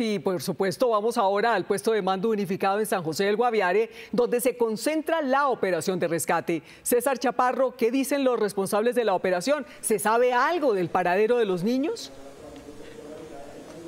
Y por supuesto, vamos ahora al puesto de mando unificado en San José del Guaviare, donde se concentra la operación de rescate. César Chaparro, ¿qué dicen los responsables de la operación? ¿Se sabe algo del paradero de los niños?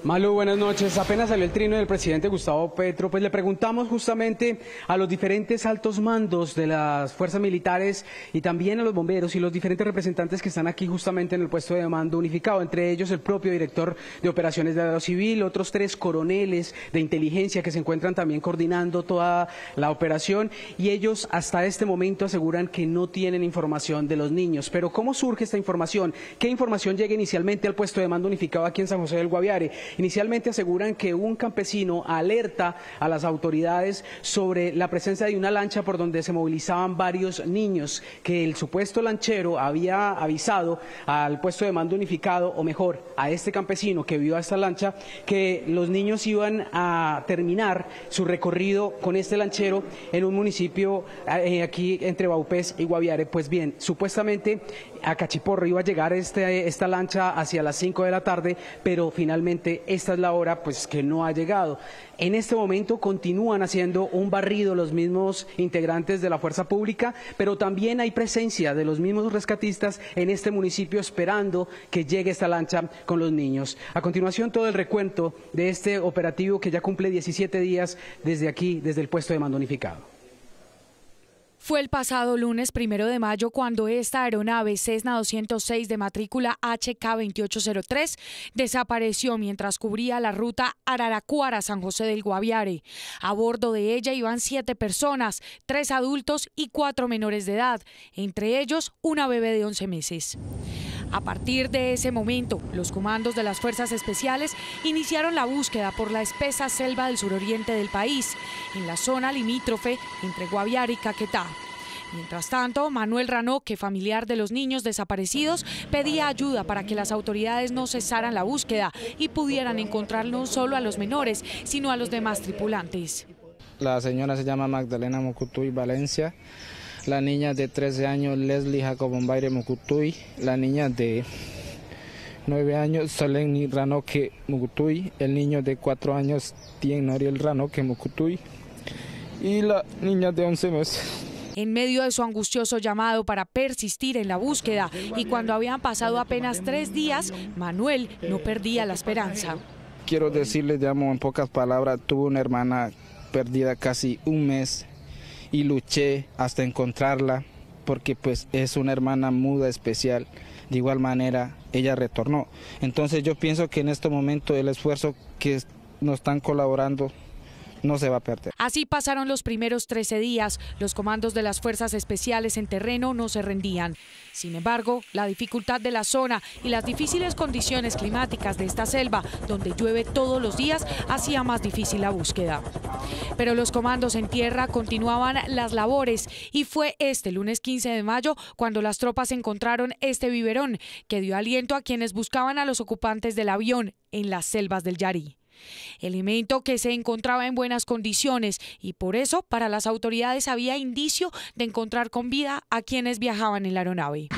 Malu, buenas noches. Apenas salió el trino del presidente Gustavo Petro, pues le preguntamos justamente a los diferentes altos mandos de las fuerzas militares y también a los bomberos y los diferentes representantes que están aquí justamente en el puesto de mando unificado, entre ellos el propio director de operaciones de Aero Civil, otros tres coroneles de inteligencia que se encuentran también coordinando toda la operación y ellos hasta este momento aseguran que no tienen información de los niños. Pero ¿cómo surge esta información? ¿Qué información llega inicialmente al puesto de mando unificado aquí en San José del Guaviare? Inicialmente aseguran que un campesino alerta a las autoridades sobre la presencia de una lancha por donde se movilizaban varios niños, que el supuesto lanchero había avisado al puesto de mando unificado, o mejor, a este campesino que vio a esta lancha, que los niños iban a terminar su recorrido con este lanchero en un municipio eh, aquí entre Baupés y Guaviare. Pues bien, supuestamente a Cachiporro iba a llegar este, esta lancha hacia las 5 de la tarde, pero finalmente esta es la hora pues que no ha llegado. En este momento continúan haciendo un barrido los mismos integrantes de la fuerza pública, pero también hay presencia de los mismos rescatistas en este municipio esperando que llegue esta lancha con los niños. A continuación todo el recuento de este operativo que ya cumple 17 días desde aquí, desde el puesto de mando unificado. Fue el pasado lunes primero de mayo cuando esta aeronave Cessna 206 de matrícula HK2803 desapareció mientras cubría la ruta Araracuara-San José del Guaviare. A bordo de ella iban siete personas, tres adultos y cuatro menores de edad, entre ellos una bebé de 11 meses. A partir de ese momento, los comandos de las fuerzas especiales iniciaron la búsqueda por la espesa selva del suroriente del país, en la zona limítrofe entre Guaviare y Caquetá. Mientras tanto, Manuel Ranoque, familiar de los niños desaparecidos, pedía ayuda para que las autoridades no cesaran la búsqueda y pudieran encontrar no solo a los menores, sino a los demás tripulantes. La señora se llama Magdalena Mocutuy Valencia la niña de 13 años Leslie Jacobombaire Mukutui, la niña de 9 años Soleni Ranoque Mukutui, el niño de 4 años Tien Ariel Ranoque Mukutui y la niña de 11 meses en medio de su angustioso llamado para persistir en la búsqueda y cuando habían pasado apenas tres días, Manuel no perdía la esperanza. Quiero decirles, llamo en pocas palabras, tuvo una hermana perdida casi un mes y luché hasta encontrarla porque pues es una hermana muda especial. De igual manera, ella retornó. Entonces yo pienso que en este momento el esfuerzo que nos están colaborando no se va a perder. Así pasaron los primeros 13 días. Los comandos de las fuerzas especiales en terreno no se rendían. Sin embargo, la dificultad de la zona y las difíciles condiciones climáticas de esta selva, donde llueve todos los días, hacía más difícil la búsqueda. Pero los comandos en tierra continuaban las labores y fue este lunes 15 de mayo cuando las tropas encontraron este biberón que dio aliento a quienes buscaban a los ocupantes del avión en las selvas del Yari elemento que se encontraba en buenas condiciones y por eso para las autoridades había indicio de encontrar con vida a quienes viajaban en la aeronave.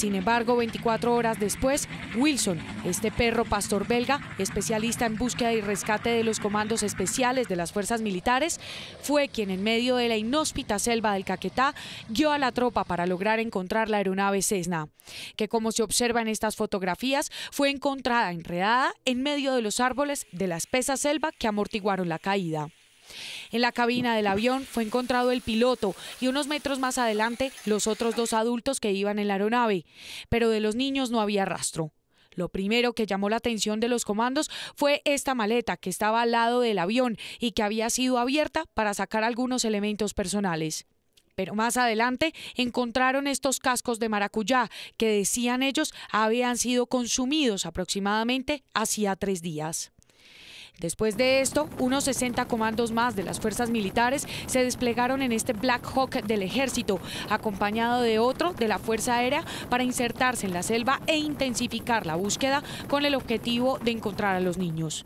Sin embargo, 24 horas después, Wilson, este perro pastor belga, especialista en búsqueda y rescate de los comandos especiales de las fuerzas militares, fue quien en medio de la inhóspita selva del Caquetá guió a la tropa para lograr encontrar la aeronave Cessna, que como se observa en estas fotografías, fue encontrada enredada en medio de los árboles de la espesa selva que amortiguaron la caída. En la cabina del avión fue encontrado el piloto y unos metros más adelante los otros dos adultos que iban en la aeronave, pero de los niños no había rastro. Lo primero que llamó la atención de los comandos fue esta maleta que estaba al lado del avión y que había sido abierta para sacar algunos elementos personales. Pero más adelante encontraron estos cascos de maracuyá que decían ellos habían sido consumidos aproximadamente hacía tres días. Después de esto, unos 60 comandos más de las fuerzas militares se desplegaron en este Black Hawk del ejército, acompañado de otro de la Fuerza Aérea para insertarse en la selva e intensificar la búsqueda con el objetivo de encontrar a los niños.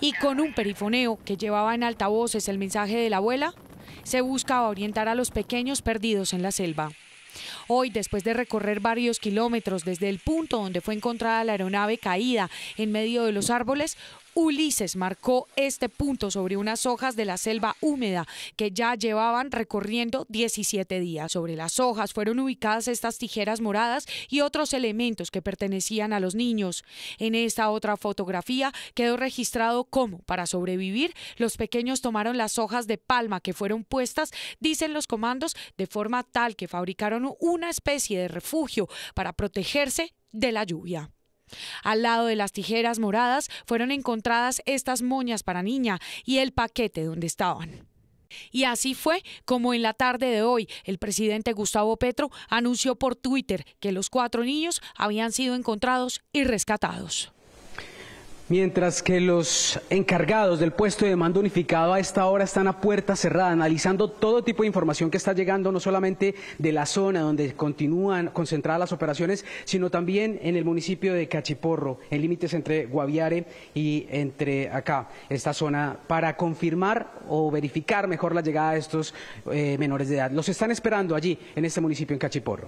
Y con un perifoneo que llevaba en altavoces el mensaje de la abuela, se buscaba orientar a los pequeños perdidos en la selva. Hoy, después de recorrer varios kilómetros desde el punto donde fue encontrada la aeronave caída en medio de los árboles, Ulises marcó este punto sobre unas hojas de la selva húmeda que ya llevaban recorriendo 17 días. Sobre las hojas fueron ubicadas estas tijeras moradas y otros elementos que pertenecían a los niños. En esta otra fotografía quedó registrado cómo, para sobrevivir, los pequeños tomaron las hojas de palma que fueron puestas, dicen los comandos, de forma tal que fabricaron una especie de refugio para protegerse de la lluvia. Al lado de las tijeras moradas fueron encontradas estas moñas para niña y el paquete donde estaban. Y así fue como en la tarde de hoy el presidente Gustavo Petro anunció por Twitter que los cuatro niños habían sido encontrados y rescatados. Mientras que los encargados del puesto de mando unificado a esta hora están a puerta cerrada, analizando todo tipo de información que está llegando, no solamente de la zona donde continúan concentradas las operaciones, sino también en el municipio de Cachiporro, en límites entre Guaviare y entre acá, esta zona, para confirmar o verificar mejor la llegada de estos eh, menores de edad. Los están esperando allí, en este municipio, en Cachiporro.